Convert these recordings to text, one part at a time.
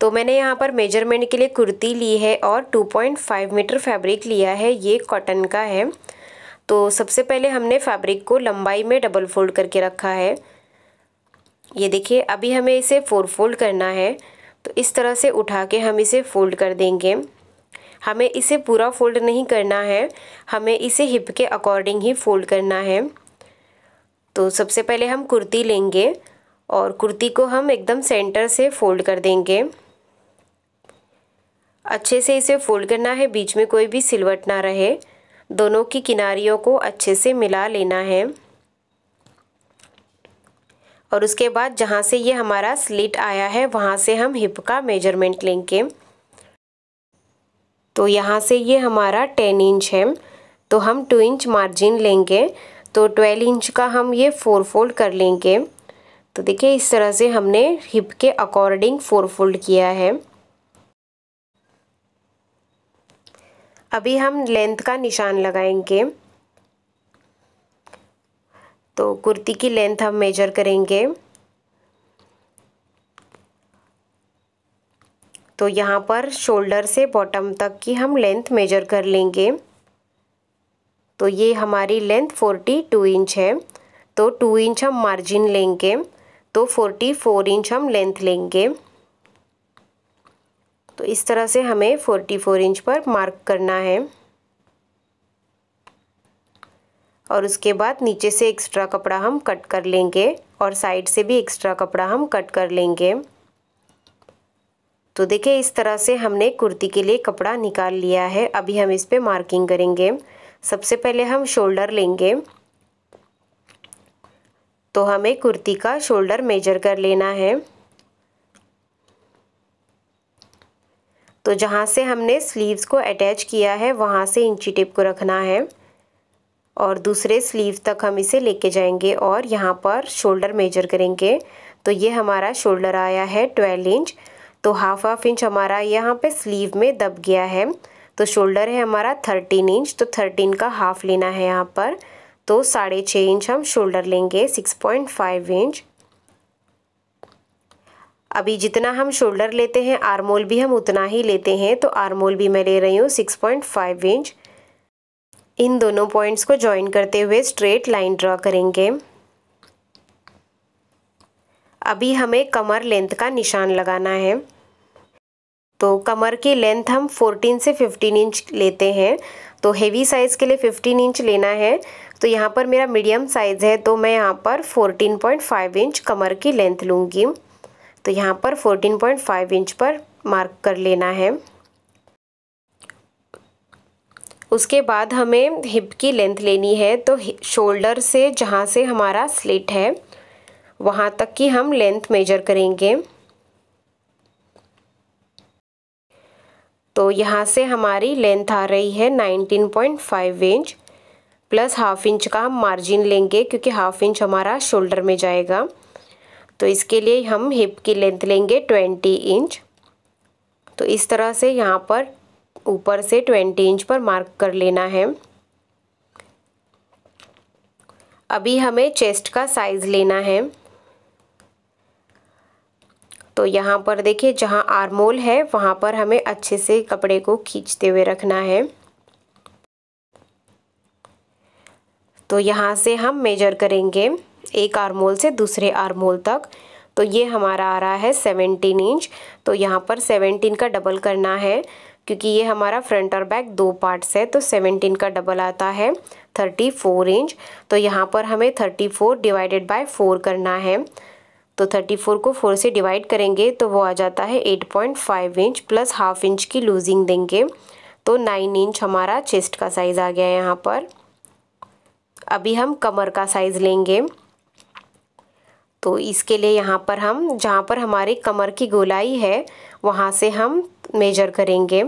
तो मैंने यहाँ पर मेजरमेंट के लिए कुर्ती ली है और 2.5 मीटर फैब्रिक लिया है ये कॉटन का है तो सबसे पहले हमने फैब्रिक को लंबाई में डबल फोल्ड करके रखा है ये देखिए अभी हमें इसे फोर फोल्ड करना है तो इस तरह से उठा के हम इसे फोल्ड कर देंगे हमें इसे पूरा फोल्ड नहीं करना है हमें इसे हिप के अकॉर्डिंग ही फोल्ड करना है तो सबसे पहले हम कुर्ती लेंगे और कुर्ती को हम एकदम सेंटर से फोल्ड कर देंगे अच्छे से इसे फोल्ड करना है बीच में कोई भी सिलवट ना रहे दोनों की किनारियों को अच्छे से मिला लेना है और उसके बाद जहाँ से ये हमारा स्लिट आया है वहाँ से हम हिप का मेजरमेंट लेंगे तो यहाँ से ये हमारा टेन इंच है तो हम टू इंच मार्जिन लेंगे तो ट्वेल्व इंच का हम ये फोर फोल्ड कर लेंगे तो देखिए इस तरह से हमने हिप के अकॉर्डिंग फोर फोल्ड किया है अभी हम लेंथ का निशान लगाएंगे तो कुर्ती की लेंथ हम मेजर करेंगे तो यहाँ पर शोल्डर से बॉटम तक की हम लेंथ मेजर कर लेंगे तो ये हमारी लेंथ फोर्टी टू इंच है तो टू इंच हम मार्जिन लेंगे तो फोर्टी फोर इंच हम लेंथ लेंगे तो इस तरह से हमें 44 इंच पर मार्क करना है और उसके बाद नीचे से एक्स्ट्रा कपड़ा हम कट कर लेंगे और साइड से भी एक्स्ट्रा कपड़ा हम कट कर लेंगे तो देखिए इस तरह से हमने कुर्ती के लिए कपड़ा निकाल लिया है अभी हम इस पर मार्किंग करेंगे सबसे पहले हम शोल्डर लेंगे तो हमें कुर्ती का शोल्डर मेजर कर लेना है तो जहाँ से हमने स्लीव्स को अटैच किया है वहाँ से इंची टेप को रखना है और दूसरे स्लीव तक हम इसे लेके जाएंगे और यहाँ पर शोल्डर मेजर करेंगे तो ये हमारा शोल्डर आया है ट्वेल्व इंच तो हाफ हाफ इंच हमारा यहाँ पे स्लीव में दब गया है तो शोल्डर है हमारा थर्टीन इंच तो थर्टीन का हाफ लेना है यहाँ पर तो साढ़े छः इंच हम शोल्डर लेंगे सिक्स पॉइंट फाइव इंच अभी जितना हम शोल्डर लेते हैं आरमोल भी हम उतना ही लेते हैं तो आरमोल भी मैं ले रही हूँ सिक्स पॉइंट फाइव इंच इन दोनों पॉइंट्स को ज्वाइन करते हुए स्ट्रेट लाइन ड्रॉ करेंगे अभी हमें कमर लेंथ का निशान लगाना है तो कमर की लेंथ हम 14 से 15 इंच लेते हैं तो हेवी साइज़ के लिए 15 इंच लेना है तो यहाँ पर मेरा मीडियम साइज़ है तो मैं यहाँ पर 14.5 इंच कमर की लेंथ लूँगी तो यहाँ पर 14.5 इंच पर मार्क कर लेना है उसके बाद हमें हिप की लेंथ लेनी है तो शोल्डर से जहाँ से हमारा स्लिट है वहाँ तक की हम लेंथ मेजर करेंगे तो यहाँ से हमारी लेंथ आ रही है 19.5 इंच प्लस हाफ इंच का हम मार्जिन लेंगे क्योंकि हाफ इंच हमारा शोल्डर में जाएगा तो इसके लिए हम हिप की लेंथ लेंगे ट्वेंटी इंच तो इस तरह से यहाँ पर ऊपर से ट्वेंटी इंच पर मार्क कर लेना है अभी हमें चेस्ट का साइज़ लेना है तो यहाँ पर देखिए जहाँ आरमोल है वहाँ पर हमें अच्छे से कपड़े को खींचते हुए रखना है तो यहाँ से हम मेजर करेंगे एक आरमोल से दूसरे आरमोल तक तो ये हमारा आ रहा है सेवनटीन इंच तो यहाँ पर सेवनटीन का डबल करना है क्योंकि ये हमारा फ्रंट और बैक दो पार्ट्स है तो सेवनटीन का डबल आता है थर्टी फोर इंच तो यहाँ पर हमें thirty four divided by four करना है तो थर्टी फोर को फोर से डिवाइड करेंगे तो वो आ जाता है eight point five inch plus half inch की लूजिंग देंगे तो नाइन इंच हमारा चेस्ट का साइज़ आ गया है यहाँ पर अभी हम कमर का साइज़ लेंगे तो इसके लिए यहाँ पर हम जहाँ पर हमारे कमर की गोलाई है वहाँ से हम मेजर करेंगे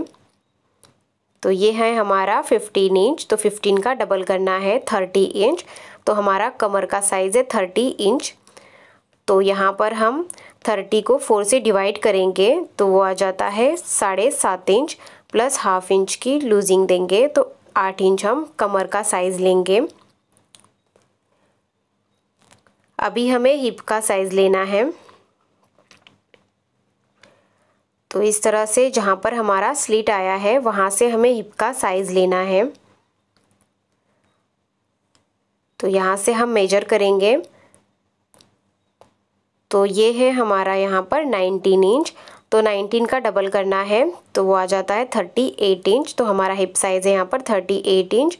तो ये है हमारा 15 इंच तो 15 का डबल करना है 30 इंच तो हमारा कमर का साइज़ है 30 इंच तो यहाँ पर हम 30 को 4 से डिवाइड करेंगे तो वो आ जाता है साढ़े सात इंच प्लस हाफ इंच की लूजिंग देंगे तो आठ इंच हम कमर का साइज़ लेंगे अभी हमें हिप का साइज़ लेना है तो इस तरह से जहाँ पर हमारा स्लिट आया है वहाँ से हमें हिप का साइज़ लेना है तो यहाँ से हम मेजर करेंगे तो ये है हमारा यहाँ पर 19 इंच तो 19 का डबल करना है तो वो आ जाता है 38 इंच तो हमारा हिप साइज़ है यहाँ पर 38 इंच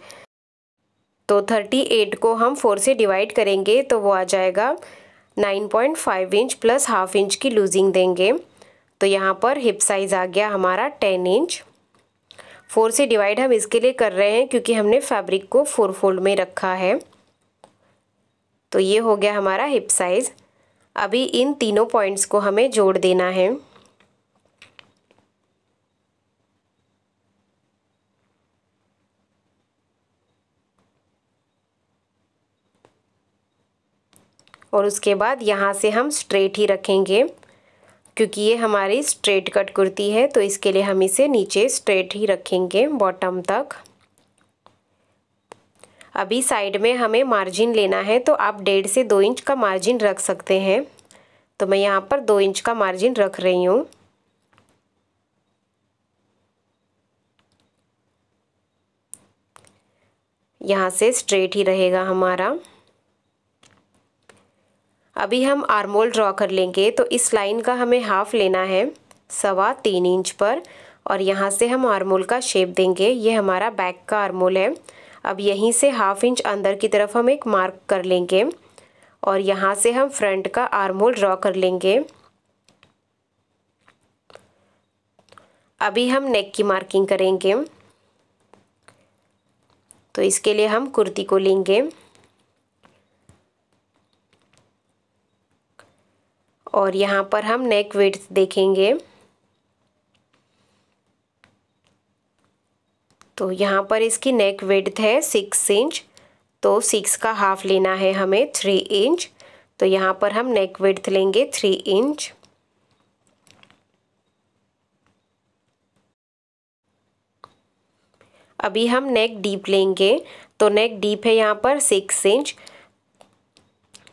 तो 38 को हम 4 से डिवाइड करेंगे तो वो आ जाएगा 9.5 इंच प्लस हाफ इंच की लूजिंग देंगे तो यहाँ पर हिप साइज़ आ गया हमारा 10 इंच फोर से डिवाइड हम इसके लिए कर रहे हैं क्योंकि हमने फैब्रिक को फोर फोल्ड में रखा है तो ये हो गया हमारा हिप साइज़ अभी इन तीनों पॉइंट्स को हमें जोड़ देना है और उसके बाद यहाँ से हम स्ट्रेट ही रखेंगे क्योंकि ये हमारी स्ट्रेट कट कुर्ती है तो इसके लिए हम इसे नीचे स्ट्रेट ही रखेंगे बॉटम तक अभी साइड में हमें मार्जिन लेना है तो आप डेढ़ से दो इंच का मार्जिन रख सकते हैं तो मैं यहाँ पर दो इंच का मार्जिन रख रही हूँ यहाँ से स्ट्रेट ही रहेगा हमारा अभी हम आर्मोल ड्रॉ कर लेंगे तो इस लाइन का हमें हाफ लेना है सवा तीन इंच पर और यहाँ से हम आर्मोल का शेप देंगे ये हमारा बैक का आर्मोल है अब यहीं से हाफ इंच अंदर की तरफ हम एक मार्क कर लेंगे और यहाँ से हम फ्रंट का आर्मोल ड्रॉ कर लेंगे अभी हम नेक की मार्किंग करेंगे तो इसके लिए हम कुर्ती को लेंगे और यहाँ पर हम नेक वेट्स देखेंगे तो यहाँ पर इसकी नेक वेट है सिक्स इंच तो सिक्स का हाफ लेना है हमें थ्री इंच तो यहाँ पर हम नेक वेड्थ लेंगे थ्री इंच अभी हम नेक डीप लेंगे तो नेक डीप है यहाँ पर सिक्स इंच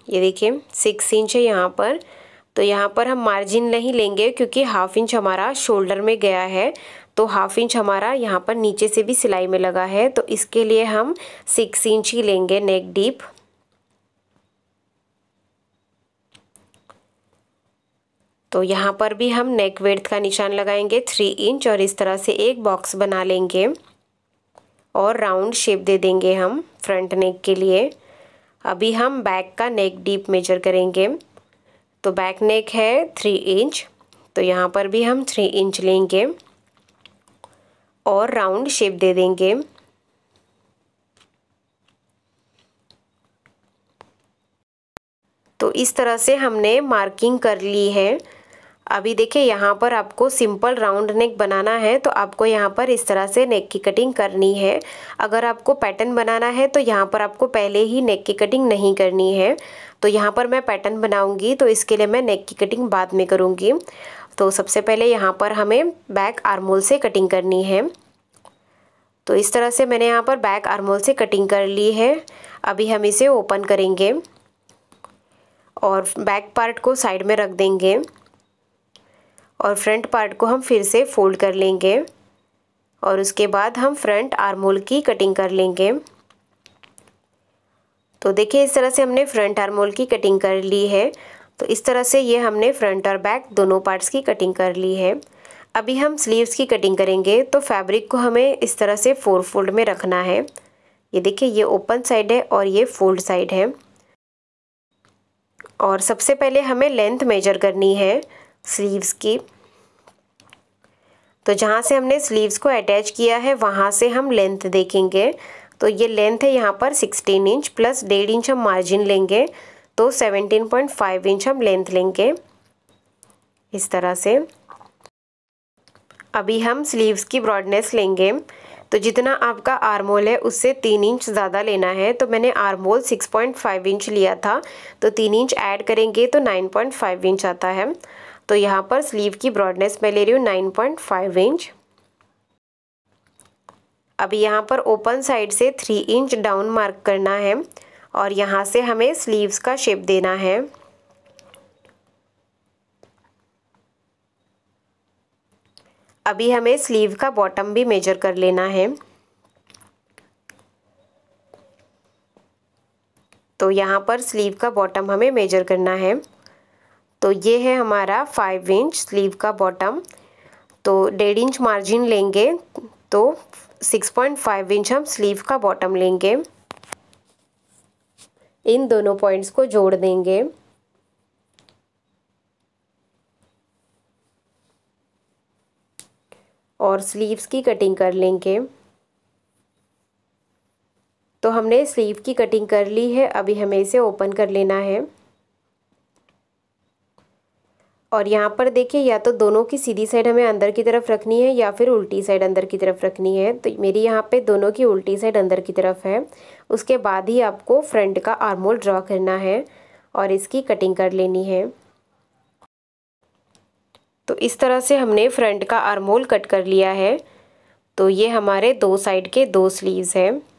ये देखिए सिक्स इंच है यहाँ पर तो यहाँ पर हम मार्जिन नहीं लेंगे क्योंकि हाफ इंच हमारा शोल्डर में गया है तो हाफ इंच हमारा यहाँ पर नीचे से भी सिलाई में लगा है तो इसके लिए हम सिक्स इंच ही लेंगे नेक डीप तो यहाँ पर भी हम नेक वेड का निशान लगाएंगे थ्री इंच और इस तरह से एक बॉक्स बना लेंगे और राउंड शेप दे देंगे हम फ्रंट नेक के लिए अभी हम बैक का नेक डीप मेजर करेंगे तो बैक नेक है थ्री इंच तो यहाँ पर भी हम थ्री इंच लेंगे और राउंड शेप दे देंगे तो इस तरह से हमने मार्किंग कर ली है अभी देखिए यहाँ पर आपको सिंपल राउंड नेक बनाना है तो आपको यहाँ पर इस तरह से नेक की कटिंग करनी है अगर आपको पैटर्न बनाना है तो यहाँ पर आपको पहले ही नेक की कटिंग नहीं करनी है तो यहाँ पर मैं पैटर्न बनाऊँगी तो इसके लिए मैं नेक की कटिंग बाद में करूँगी तो सबसे पहले यहाँ पर हमें बैक आर्मोल से कटिंग करनी है तो इस तरह से मैंने यहाँ पर बैक आर्मोल से कटिंग कर ली है अभी हम इसे ओपन करेंगे और बैक पार्ट को साइड में रख देंगे और फ्रंट पार्ट को हम फिर से फोल्ड कर लेंगे और उसके बाद हम फ्रंट आर्मोल की कटिंग कर लेंगे तो देखिए इस तरह से हमने फ्रंट मोल की कटिंग कर ली है तो इस तरह से ये हमने फ्रंट और बैक दोनों पार्ट्स की कटिंग कर ली है अभी हम स्लीव्स की कटिंग करेंगे तो फैब्रिक को हमें इस तरह से फोर फोल्ड में रखना है ये देखिए ये ओपन साइड है और ये फोल्ड साइड है और सबसे पहले हमें लेंथ मेजर करनी है स्लीव्स की तो जहाँ से हमने स्लीव्स को अटैच किया है वहाँ से हम लेंथ देखेंगे तो ये लेंथ है यहाँ पर 16 इंच प्लस डेढ़ इंच हम मार्जिन लेंगे तो 17.5 इंच हम लेंथ लेंगे इस तरह से अभी हम स्लीव्स की ब्रॉडनेस लेंगे तो जितना आपका आर्मोल है उससे तीन इंच ज़्यादा लेना है तो मैंने आर्मोल 6.5 इंच लिया था तो तीन इंच ऐड करेंगे तो 9.5 इंच आता है तो यहाँ पर स्लीव की ब्रॉडनेस मैं ले रही हूँ 9.5 इंच अब यहाँ पर ओपन साइड से थ्री इंच डाउन मार्क करना है और यहाँ से हमें स्लीव्स का शेप देना है अभी हमें स्लीव का बॉटम भी मेजर कर लेना है तो यहाँ पर स्लीव का बॉटम हमें मेजर करना है तो ये है हमारा फाइव इंच स्लीव का बॉटम तो डेढ़ इंच मार्जिन लेंगे तो 6.5 इंच हम स्लीव का बॉटम लेंगे इन दोनों पॉइंट्स को जोड़ देंगे और स्लीव्स की कटिंग कर लेंगे तो हमने स्लीव की कटिंग कर ली है अभी हमें इसे ओपन कर लेना है और यहाँ पर देखिए या तो दोनों की सीधी साइड हमें अंदर की तरफ रखनी है या फिर उल्टी साइड अंदर की तरफ रखनी है तो मेरी यहाँ पे दोनों की उल्टी साइड अंदर की तरफ है उसके बाद ही आपको फ्रंट का आर्मोल ड्रॉ करना है और इसकी कटिंग कर लेनी है तो इस तरह से हमने फ्रंट का आर्मोल कट कर लिया है तो ये हमारे दो साइड के दो स्लीव्स हैं